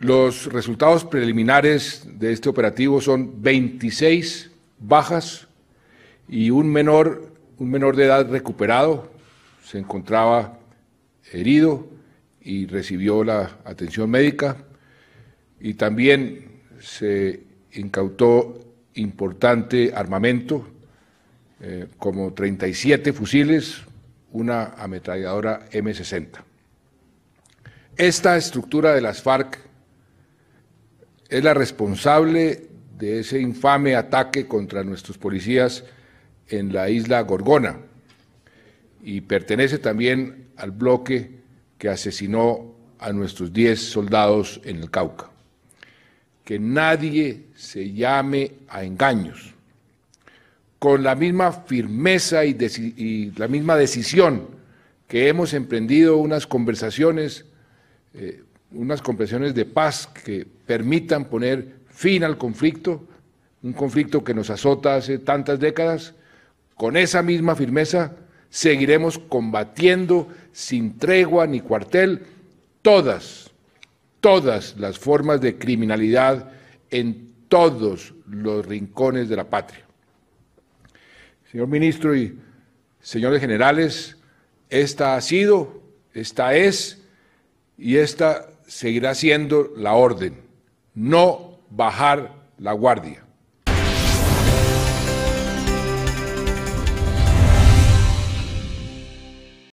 Los resultados preliminares de este operativo son 26 bajas y un menor, un menor de edad recuperado, se encontraba herido y recibió la atención médica y también se incautó importante armamento, eh, como 37 fusiles, una ametralladora M60. Esta estructura de las FARC es la responsable de ese infame ataque contra nuestros policías en la isla Gorgona y pertenece también al bloque que asesinó a nuestros 10 soldados en el Cauca. Que nadie se llame a engaños. Con la misma firmeza y, la misma decisión que hemos emprendido unas conversaciones eh, unas compresiones de paz que permitan poner fin al conflicto, un conflicto que nos azota hace tantas décadas, con esa misma firmeza seguiremos combatiendo sin tregua ni cuartel todas, todas las formas de criminalidad en todos los rincones de la patria. Señor ministro y señores generales, esta ha sido, esta es y esta seguirá siendo la orden, no bajar la guardia.